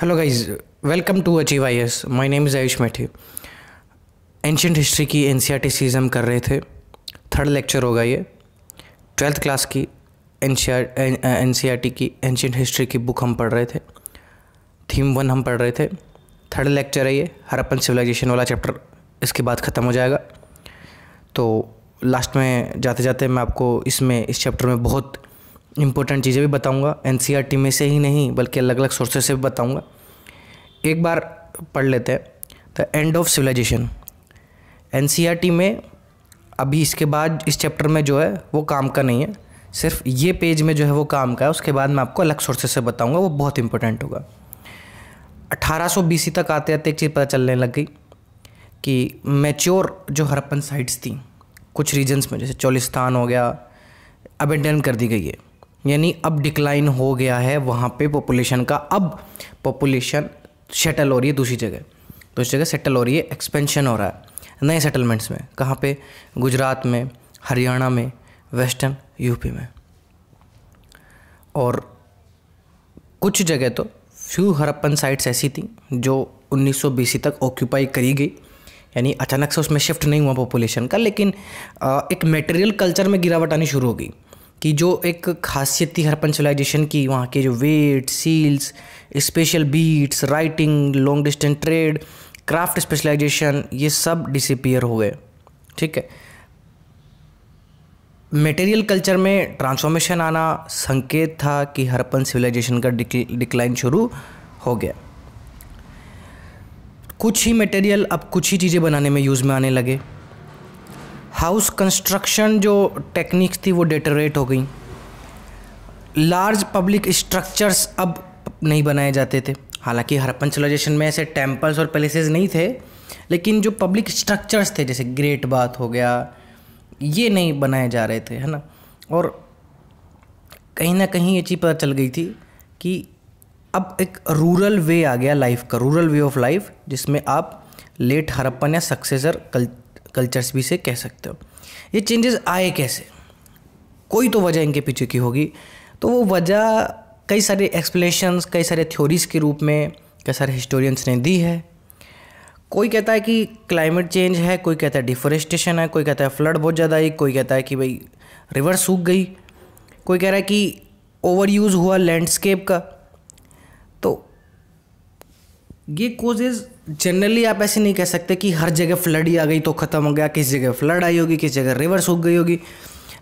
hello guys welcome to achieve I S my name is Ayush Methi ancient history की N C E R T कर रहे थे third lecture होगा ये twelfth class की N C E R T ancient history की book हम पढ़ रहे थे थीम वन हम पढ़ रहे थे थर्ड लेक्चर है ये हरप्पन सिविलाइजेशन वाला चैप्टर इसके बाद ख़त्म हो जाएगा तो लास्ट में जाते जाते मैं आपको इसमें इस चैप्टर में बहुत इम्पोर्टेंट चीज़ें भी बताऊंगा एन e में से ही नहीं बल्कि अलग अलग सोर्सेज से भी बताऊंगा एक बार पढ़ लेते हैं द एंड ऑफ सिविलाइजेशन एन में अभी इसके बाद इस चैप्टर में जो है वो काम का नहीं है सिर्फ ये पेज में जो है वो काम का है उसके बाद मैं आपको अलग सोर्सेज से बताऊंगा वो बहुत इंपॉर्टेंट होगा 1800 बीसी तक आते आते एक चीज़ पता चलने लग गई कि मैच्योर जो हरप्पन साइट्स थी कुछ रीजन्स में जैसे चौलिस्तान हो गया अबेंडन कर दी गई है यानी अब डिक्लाइन हो गया है वहाँ पे पॉपुलेशन का अब पॉपुलेशन सेटल हो रही है दूसरी जगह दूसरी तो जगह सेटल हो रही है एक्सपेंशन हो रहा है नए सेटलमेंट्स में कहाँ पे गुजरात में हरियाणा में वेस्टर्न यूपी में और कुछ जगह तो फ्यू हरप्पन साइट्स ऐसी थी जो सौ तक ऑक्यूपाई करी गई यानी अचानक से उसमें शिफ्ट नहीं हुआ पॉपुलेशन का लेकिन एक मटेरियल कल्चर में गिरावट आनी शुरू हो गई कि जो एक खासियत थी सिविलाइजेशन की वहाँ के जो weight seals special beads writing long distance trade craft specialisation ये सब डिसपियर हो गए ठीक है मटेरियल कल्चर में ट्रांसफॉर्मेशन आना संकेत था कि हरपन सिविलाइजेशन का डिक्लाइन शुरू हो गया कुछ ही मटेरियल अब कुछ ही चीज़ें बनाने में यूज़ में आने लगे हाउस कंस्ट्रक्शन जो टेक्निक थी वो डेटोरेट हो गई लार्ज पब्लिक स्ट्रक्चर्स अब नहीं बनाए जाते थे हालांकि हरपन सिविलाइजेशन में ऐसे टेम्पल्स और पैलेसेस नहीं थे लेकिन जो पब्लिक स्ट्रक्चर्स थे जैसे ग्रेट बाथ हो गया ये नहीं बनाए जा रहे थे है ना और कहीं ना कहीं ये चीज़ पता चल गई थी कि अब एक रूरल वे आ गया लाइफ का रूरल वे ऑफ लाइफ जिसमें आप लेट हरप्पन या सक्सेसर कल कल्चर्स भी से कह सकते हो ये चेंजेस आए कैसे कोई तो वजह इनके पीछे की होगी तो वो वजह कई सारे एक्सप्लेनेशंस कई सारे थ्योरीज के रूप में कई सारे हिस्टोरियंस ने दी है कोई कहता है कि क्लाइमेट चेंज है कोई कहता है डिफोरेस्टेशन है कोई कहता है फ्लड बहुत ज़्यादा आई कोई कहता है कि भाई रिवर सूख गई कोई कह रहा है कि ओवर यूज़ हुआ लैंडस्केप का ये कोजेज जनरली आप ऐसे नहीं कह सकते कि हर जगह फ्लड ही आ गई तो ख़त्म हो गया किस जगह फ्लड आई होगी किस जगह रिवर सूख गई होगी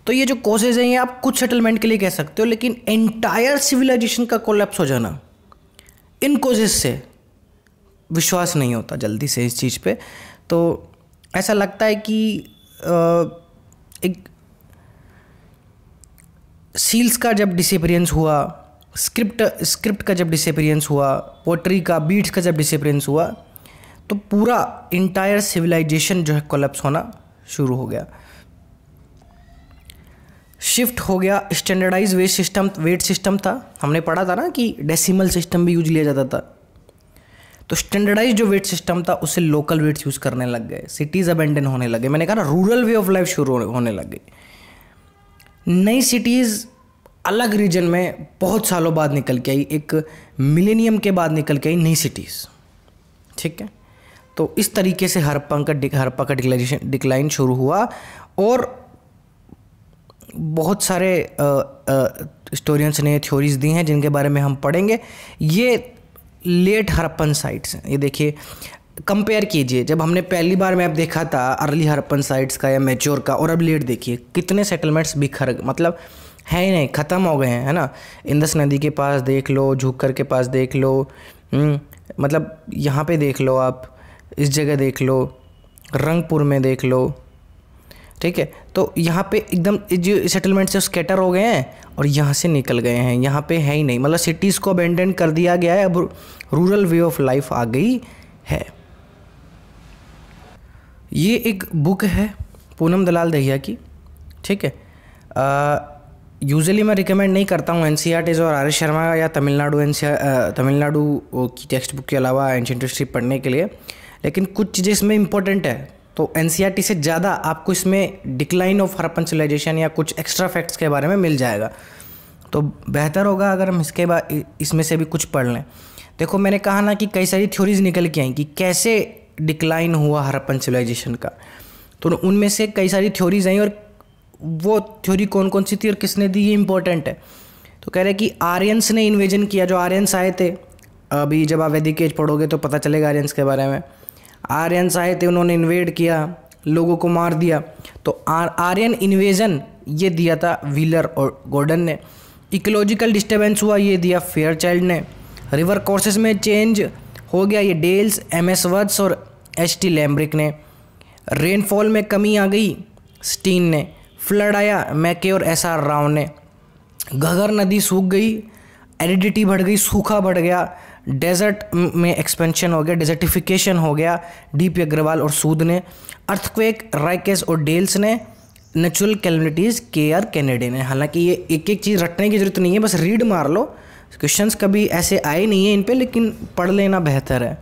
तो ये जो कोजेज हैं ये आप कुछ सेटलमेंट के लिए कह सकते हो लेकिन एंटायर सिविलाइजेशन का कोलेप्स हो जाना इन कोजेज से विश्वास नहीं होता जल्दी से इस चीज़ पे तो ऐसा लगता है कि एक सील्स का जब डिसअपियरेंस हुआ स्क्रिप्ट स्क्रिप्ट का जब डिसअपियरेंस हुआ पोट्री का बीट्स का जब डिसअपियरेंस हुआ तो पूरा इंटायर सिविलाइजेशन जो है कोलप्स होना शुरू हो गया शिफ्ट हो गया standardise weight system weight system था हमने पढ़ा था ना कि डेसिमल सिस्टम भी यूज लिया जाता था तो स्टैंडर्डाइज जो वेट सिस्टम था उससे लोकल वेट्स यूज़ करने लग गए सिटीज़ अबेंडन होने लगे मैंने कहा ना रूरल वे ऑफ लाइफ शुरू होने लग गई नई सिटीज़ अलग रीजन में बहुत सालों बाद निकल के आई एक मिलेनियम के बाद निकल के आई नई सिटीज़ ठीक है तो इस तरीके से हरप्पा का हरपा का डिक्लाइजेशन डिक्लाइन शुरू हुआ और बहुत सारे हिस्टोरियंस ने थ्योरीज दी हैं जिनके बारे में हम पढ़ेंगे ये लेट हरपन साइट्स हैं ये देखिए कंपेयर कीजिए जब हमने पहली बार मैप देखा था अर्ली हरपन साइट्स का या मेच्योर का और अब लेट देखिए कितने सेटलमेंट्स बिखर मतलब है ही नहीं ख़त्म हो गए हैं है ना इंदस नदी के पास देख लो झुककर के पास देख लो हम्म, मतलब यहाँ पे देख लो आप इस जगह देख लो रंगपुर में देख लो ठीक है तो यहाँ पे एकदम जो सेटलमेंट से स्केटर हो गए हैं और यहाँ से निकल गए हैं यहाँ पे है ही नहीं मतलब सिटीज़ को अबेंडन कर दिया गया है अब रूरल वे ऑफ लाइफ आ गई है ये एक बुक है पूनम दलाल दहिया की ठीक है आ, यूजली मैं रिकमेंड नहीं करता हूँ एन सी आर और आर शर्मा या तमिलनाडु एन e तमिलनाडु की टेक्स्ट बुक के अलावा एंशेंट हिस्ट्री पढ़ने के लिए लेकिन कुछ चीज़ें इसमें इंपॉर्टेंट है तो एन e से ज़्यादा आपको इसमें डिक्लाइन ऑफ हरपन सिविलाइजेशन या कुछ एक्स्ट्रा फैक्ट्स के बारे में मिल जाएगा तो बेहतर होगा अगर हम इसके बाद इसमें से भी कुछ पढ़ लें देखो मैंने कहा ना कि कई सारी थ्योरीज निकल के आई कि कैसे डिक्लाइन हुआ हरपन सिविलाइजेशन का तो उनमें से कई सारी थ्योरीज आई और वो थ्योरी कौन कौन सी थी और किसने दी ये इंपॉर्टेंट है तो कह रहे हैं कि आर्यंस ने इन्वेजन किया जो आर्यंस आए थे अभी जब आप वैदिक एज पढ़ोगे तो पता चलेगा आर्यंस के बारे में आर्यंस आए थे उन्होंने इन्वेड किया लोगों को मार दिया तो आर्यन इन्वेजन ये दिया था व्हीलर और गोर्डन ने इकोलॉजिकल डिस्टर्बेंस हुआ ये दिया फेयर चाइल्ड ने रिवर कोर्सेज में चेंज हो गया ये डेल्स एम एस वर्ड्स और एच टी लैम्ब्रिक ने रेनफॉल में कमी आ गई स्टीन ने फ्लड आया मैके और एस आर राव ने घगर नदी सूख गई एरिडिटी बढ़ गई सूखा बढ़ गया डेजर्ट में एक्सपेंशन हो गया डेजर्टिफिकेशन हो गया डी पी अग्रवाल और सूद ने अर्थक्वेक राइकेस और डेल्स ने natural calamities K R Kennedy ने हालांकि ये एक एक चीज़ रटने की ज़रूरत नहीं है बस रीड मार लो क्वेश्चंस कभी ऐसे आए नहीं है इन पर लेकिन पढ़ लेना बेहतर है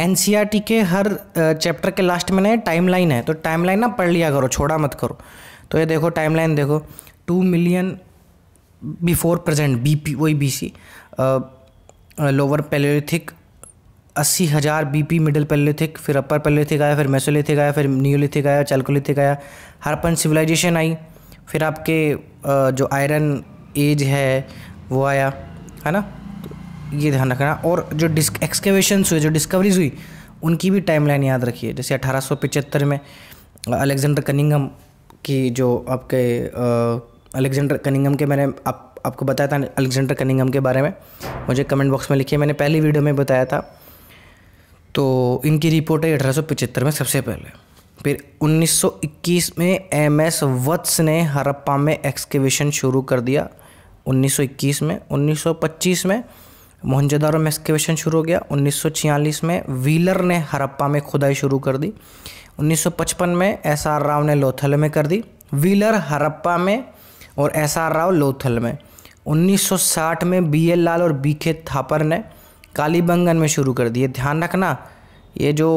एन के हर चैप्टर के लास्ट में ना लाइन है तो लाइन ना पढ़ लिया करो छोड़ा मत करो तो ये देखो लाइन देखो two million before present B P वही बी सी लोअर पैलोलिथिक अस्सी हज़ार बी पी मिडिल पैलोलिथिक फिर अपर पेलोलिथिक आया फिर मेसोलिथिक आया फिर न्यूलिथिक आया चैल्कोलिथिक आया हरपन सिविलाइजेशन आई फिर आपके जो आयरन एज है वो आया है ना ये ध्यान रखना और जो डिस्क एक्सकेवेशंस हुए जो डिस्कवरीज हुई उनकी भी टाइमलाइन याद रखिए जैसे अठारह में अलेक्जेंडर कनिंगम की जो आपके अलेक्जेंडर कनिंगम के मैंने आप आपको बताया था अलेक्जेंडर कनिंगम के बारे में मुझे कमेंट बॉक्स में लिखिए मैंने पहली वीडियो में बताया था तो इनकी रिपोर्ट है अठारह में सबसे पहले फिर 1921 में एम एस वत्स ने हरप्पा में एक्सकेवेशन शुरू कर दिया 1921 में 1925 में मोहनजोदारो में एक्सकेवेशन शुरू हो गया 1946 में व्हीलर ने हरप्पा में खुदाई शुरू कर दी 1955 में एस आर राव ने लोथल में कर दी व्हीलर हरप्पा में और एस आर राव लोथल में 1960 में बी एल लाल और बी के थापर ने कालीबंगन में शुरू कर दिए ध्यान रखना ये जो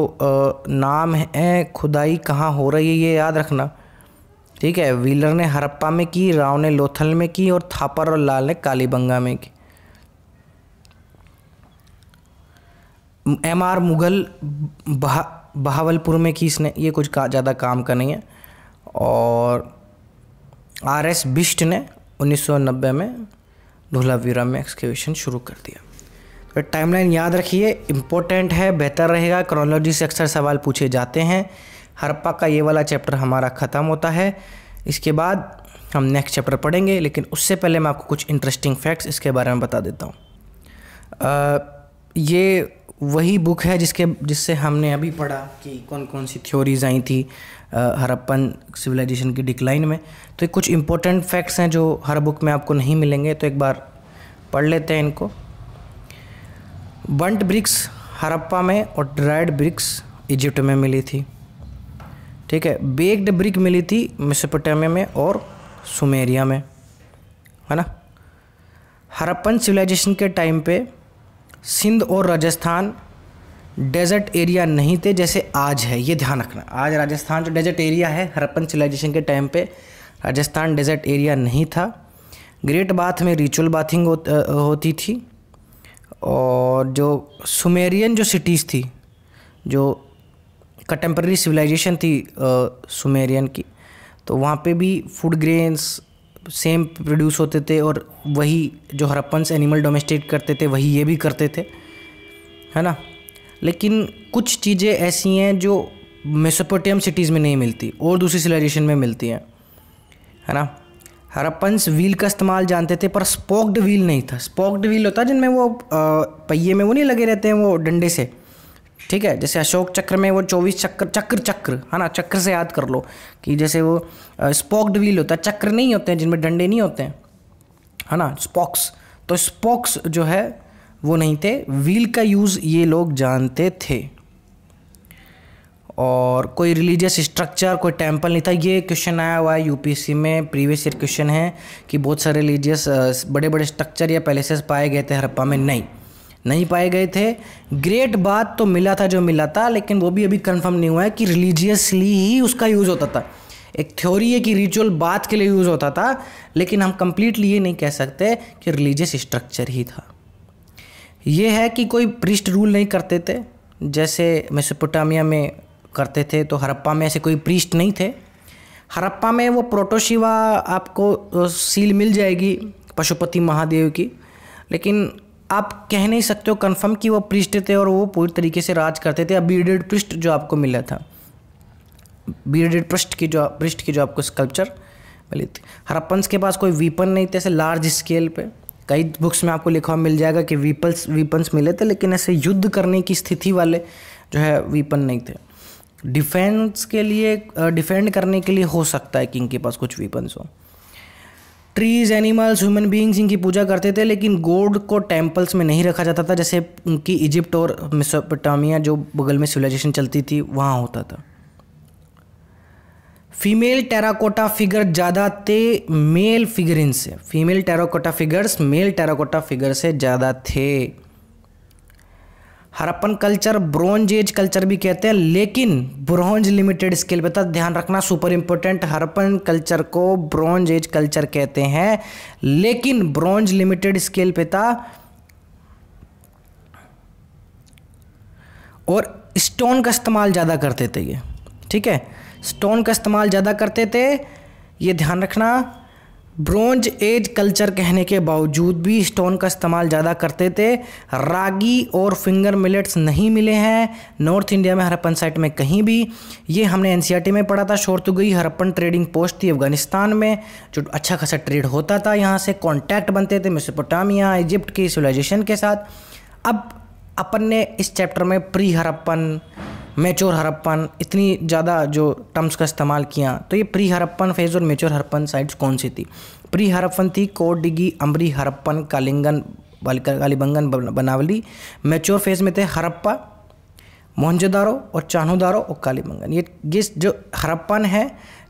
नाम है खुदाई कहाँ हो रही है ये याद रखना ठीक है व्हीलर ने हरप्पा में की राव ने लोथल में की और थापर और लाल ने कालीबंगा में की एम आर मुग़ल बहा बहावलपुर में की इसने ये कुछ का ज़्यादा काम का नहीं है और आर एस बिष्ट ने 1990 में धोलावीरा में एक्सकेवेशन शुरू कर दिया तो टाइमलाइन याद रखिए इम्पोर्टेंट है बेहतर रहेगा क्रोनोलॉजी से अक्सर सवाल पूछे जाते हैं हरपा का ये वाला चैप्टर हमारा ख़त्म होता है इसके बाद हम नेक्स्ट चैप्टर पढ़ेंगे लेकिन उससे पहले मैं आपको कुछ इंटरेस्टिंग फैक्ट्स इसके बारे में बता देता हूँ ये वही बुक है जिसके जिससे हमने अभी पढ़ा कि कौन कौन सी थ्योरीज आई थी हरप्पन सिविलाइजेशन की डिक्लाइन में तो ये कुछ इम्पोर्टेंट फैक्ट्स हैं जो हर बुक में आपको नहीं मिलेंगे तो एक बार पढ़ लेते हैं इनको बंट ब्रिक्स हरप्पा में और ड्राइड ब्रिक्स इजिप्ट में मिली थी ठीक है बेक्ड ब्रिक मिली थी मेसोपोटामिया में और सुमेरिया में है ना हरप्पन सिविलाइजेशन के टाइम पे सिंध और राजस्थान डेजर्ट एरिया नहीं थे जैसे आज है ये ध्यान रखना आज राजस्थान जो डेजर्ट एरिया है हरप्पन सिविलाइजेशन के टाइम पे राजस्थान डेजर्ट एरिया नहीं था ग्रेट बाथ में रिचुअल बाथिंग हो, होती थी और जो सुमेरियन जो सिटीज़ थी जो कंटेम्प्रेरी सिविलाइजेशन थी सुमेरियन की तो वहाँ पे भी फूड ग्रेन्स सेम प्रोड्यूस होते थे और वही जो हरप्पन्स एनिमल डोमेस्टिक करते थे वही ये भी करते थे है ना लेकिन कुछ चीज़ें ऐसी हैं जो मेसोपोटियम सिटीज़ में नहीं मिलती और दूसरी सिलाइजेशन में मिलती हैं है ना हरप्पन्स व्हील का इस्तेमाल जानते थे पर स्पोक्ड व्हील नहीं था स्पोक्ड व्हील होता जिनमें वो पहिए में वो नहीं लगे रहते हैं वो डंडे से ठीक है जैसे अशोक चक्र में वो चौबीस चक्र चक्र चक्र है ना चक्र से याद कर लो कि जैसे वो स्पॉक्ड व्हील होता है चक्र नहीं होते हैं जिनमें डंडे नहीं होते हैं है ना स्पॉक्स तो स्पॉक्स जो है वो नहीं थे व्हील का यूज़ ये लोग जानते थे और कोई रिलीजियस स्ट्रक्चर कोई टेम्पल नहीं था ये क्वेश्चन आया हुआ है यूपीएससी में प्रीवियस ईयर क्वेश्चन है कि बहुत सारे रिलीजियस बड़े बड़े स्ट्रक्चर या पैलेसेस पाए गए थे हरप्पा में नहीं नहीं पाए गए थे ग्रेट बात तो मिला था जो मिला था लेकिन वो भी अभी कंफर्म नहीं हुआ है कि रिलीजियसली ही उसका यूज़ होता था एक थ्योरी है कि रिचुअल बात के लिए यूज़ होता था लेकिन हम कम्प्लीटली ये नहीं कह सकते कि रिलीजियस स्ट्रक्चर ही था ये है कि कोई प्रिस्ट रूल नहीं करते थे जैसे मेसोपोटामिया में करते थे तो हरप्पा में ऐसे कोई प्रिस्ट नहीं थे हरप्पा में वो प्रोटोशिवा आपको सील मिल जाएगी पशुपति महादेव की लेकिन आप कह नहीं सकते हो कन्फर्म कि वो पृष्ठ थे और वो पूरी तरीके से राज करते थे अब बीडेड पृष्ठ जो आपको मिला था बीडेड पृष्ठ की जो पृष्ठ की जो आपको स्कल्पचर मिली थी हरप्पन्स के पास कोई वीपन नहीं थे ऐसे लार्ज स्केल पे कई बुक्स में आपको लिखा हुआ मिल जाएगा कि वीपल्स वीपन्स मिले थे लेकिन ऐसे युद्ध करने की स्थिति वाले जो है वीपन नहीं थे डिफेंस के लिए डिफेंड करने के लिए हो सकता है कि इनके पास कुछ वीपन्स हों ट्रीज एनिमल्स ह्यूमन बींग्स इनकी पूजा करते थे लेकिन गोड को टेम्पल्स में नहीं रखा जाता था जैसे उनकी इजिप्ट और मिसोपोटामिया जो बगल में सिविलाइजेशन चलती थी वहाँ होता था फीमेल टेराकोटा फिगर ज़्यादा थे मेल फिगरिन से female terracotta figures male terracotta figure से ज़्यादा थे Harappan culture bronze age culture भी कहते हैं लेकिन ब्रॉन्ज लिमिटेड स्केल पे था तो ध्यान रखना सुपर इम्पोर्टेंट हरप्पन कल्चर को ब्रॉन्ज एज कल्चर कहते हैं लेकिन ब्रॉन्ज लिमिटेड स्केल पे था और स्टोन का इस्तेमाल ज़्यादा करते थे ये ठीक है स्टोन का इस्तेमाल ज़्यादा करते थे ये ध्यान रखना ब्रोंज एज कल्चर कहने के बावजूद भी स्टोन का इस्तेमाल ज़्यादा करते थे रागी और फिंगर मिलेट्स नहीं मिले हैं नॉर्थ इंडिया में हरप्पन साइट में कहीं भी ये हमने एन में पढ़ा था शोर तो गई हरप्पन ट्रेडिंग पोस्ट थी अफगानिस्तान में जो अच्छा खासा ट्रेड होता था यहाँ से कॉन्टैक्ट बनते थे मिसपोटामिया इजिप्ट की सिविलाइजेशन के साथ अब अपन ने इस चैप्टर में प्री हरप्पन मेचोर हरप्पन इतनी ज़्यादा जो टर्म्स का इस्तेमाल किया तो ये प्री हरप्पन फेज और मेचोर हरप्पन साइट्स कौन सी थी प्री हरप्पन थी कोडिगी अम्बरी हरप्पन कालिंगन कालीबंगन बनावली मेच्योर फेज में थे हरप्पा मोहनजोदारो और चाहनोदारो और कालीबंगन ये ये जो हरप्पन है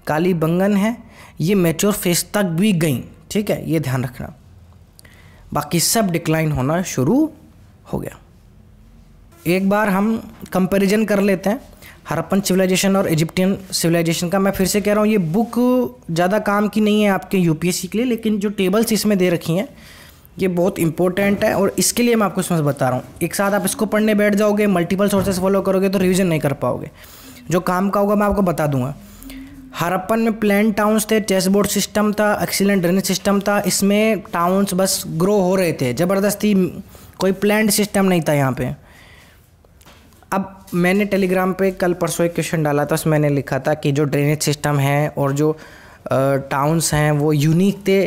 कालीबंगन है ये मेच्योर फेज तक भी गई ठीक है ये ध्यान रखना बाकी सब डिक्लाइन होना शुरू हो गया एक बार हम कंपैरिजन कर लेते हैं हरप्पन सिविलाइजेशन और इजिप्टियन सिविलाइजेशन का मैं फिर से कह रहा हूँ ये बुक ज़्यादा काम की नहीं है आपके यू के लिए लेकिन जो टेबल्स इसमें दे रखी हैं ये बहुत इंपॉर्टेंट है और इसके लिए मैं आपको इसमें बता रहा हूँ एक साथ आप इसको पढ़ने बैठ जाओगे मल्टीपल सोर्सेज फॉलो करोगे तो रिविज़न नहीं कर पाओगे जो काम का होगा मैं आपको बता दूंगा हरप्पन में प्लान टाउन्स थे चेसबोर्ड सिस्टम था एक्सीलेंट ड्रेनेज सिस्टम था इसमें टाउन्स बस ग्रो हो रहे थे ज़बरदस्ती कोई प्लान सिस्टम नहीं था यहाँ पर अब मैंने टेलीग्राम पे कल परसों एक क्वेश्चन डाला था उसमें मैंने लिखा था कि जो ड्रेनेज सिस्टम है और जो टाउन्स हैं वो यूनिक थे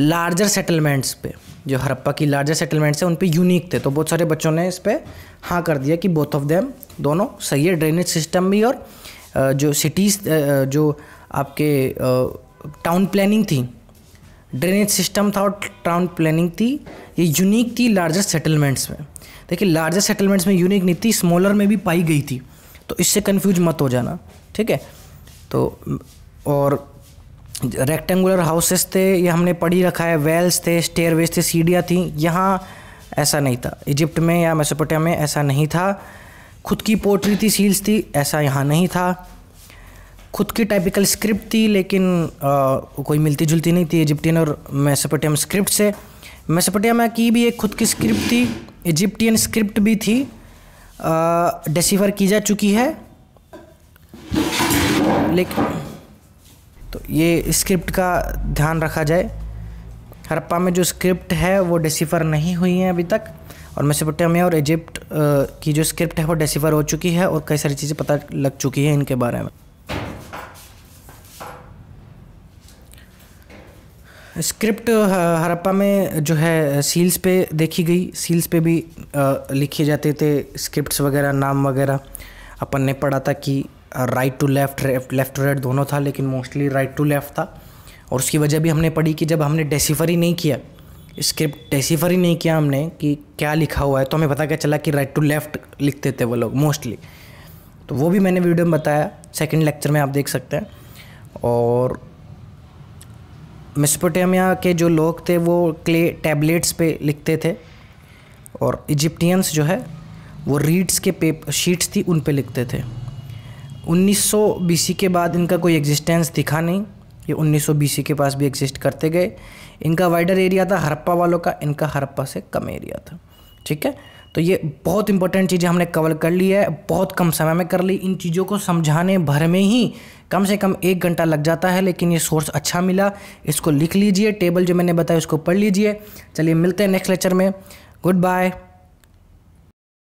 लार्जर सेटलमेंट्स पे जो हरप्पा की लार्जर सेटलमेंट्स हैं उन पे यूनिक थे तो बहुत सारे बच्चों ने इस पर हाँ कर दिया कि बोथ ऑफ देम दोनों सही है ड्रेनेज सिस्टम भी और जो सिटीज़ जो आपके टाउन प्लानिंग थी ड्रेनेज सिस्टम था और टाउन प्लानिंग थी ये यूनिक थी लार्जर सेटलमेंट्स में देखिए लार्जेस्ट सेटलमेंट्स में यूनिक नीति स्मॉलर में भी पाई गई थी तो इससे कन्फ्यूज मत हो जाना ठीक है तो और रेक्टेंगुलर हाउसेस थे ये हमने पढ़ी रखा है वेल्स थे स्टेयरवेज थे सीढ़ियाँ थी यहाँ ऐसा नहीं था इजिप्ट में या मेसोपोटामिया में ऐसा नहीं था खुद की पोट्री थी सील्स थी ऐसा यहाँ नहीं था खुद की टाइपिकल स्क्रिप्ट थी लेकिन आ, कोई मिलती जुलती नहीं थी इजिप्टियन और मेसोपोटामियन स्क्रिप्ट से मेसोपोटामिया की भी एक खुद की स्क्रिप्ट थी इजिप्टियन स्क्रिप्ट भी थी डेसीफर की जा चुकी है लेकिन तो ये स्क्रिप्ट का ध्यान रखा जाए हरप्पा में जो स्क्रिप्ट है वो डेसीफर नहीं हुई है अभी तक और मेसोपोटामिया और इजिप्ट की जो स्क्रिप्ट है वो डेसीफर हो चुकी है और कई सारी चीज़ें पता लग चुकी हैं इनके बारे में स्क्रिप्ट हरप्पा में जो है सील्स पे देखी गई सील्स पे भी लिखे जाते थे स्क्रिप्ट्स वगैरह नाम वगैरह अपन ने पढ़ा था कि right to left left to right दोनों था लेकिन मोस्टली राइट टू लेफ़्ट था और उसकी वजह भी हमने पढ़ी कि जब हमने डेसीफर ही नहीं किया स्क्रिप्ट डेसीफर ही नहीं किया हमने कि क्या लिखा हुआ है तो हमें पता क्या चला कि राइट टू लेफ़्ट लिखते थे वो लोग मोस्टली तो वो भी मैंने वीडियो में बताया सेकेंड लेक्चर में आप देख सकते हैं और मिसपोटेमिया के जो लोग थे वो क्ले टैबलेट्स पे लिखते थे और इजिप्टियंस जो है वो रीड्स के पेप शीट्स थी उन पे लिखते थे 1900 बीसी के बाद इनका कोई एग्जिस्टेंस दिखा नहीं ये 1900 बीसी के पास भी एग्जिस्ट करते गए इनका वाइडर एरिया था हरप्पा वालों का इनका हरप्पा से कम एरिया था ठीक है तो ये बहुत इंपॉर्टेंट चीज़ें हमने कवर कर ली है बहुत कम समय में कर ली इन चीज़ों को समझाने भर में ही कम से कम एक घंटा लग जाता है लेकिन ये सोर्स अच्छा मिला इसको लिख लीजिए टेबल जो मैंने बताया उसको पढ़ लीजिए चलिए मिलते हैं नेक्स्ट लेक्चर में गुड बाय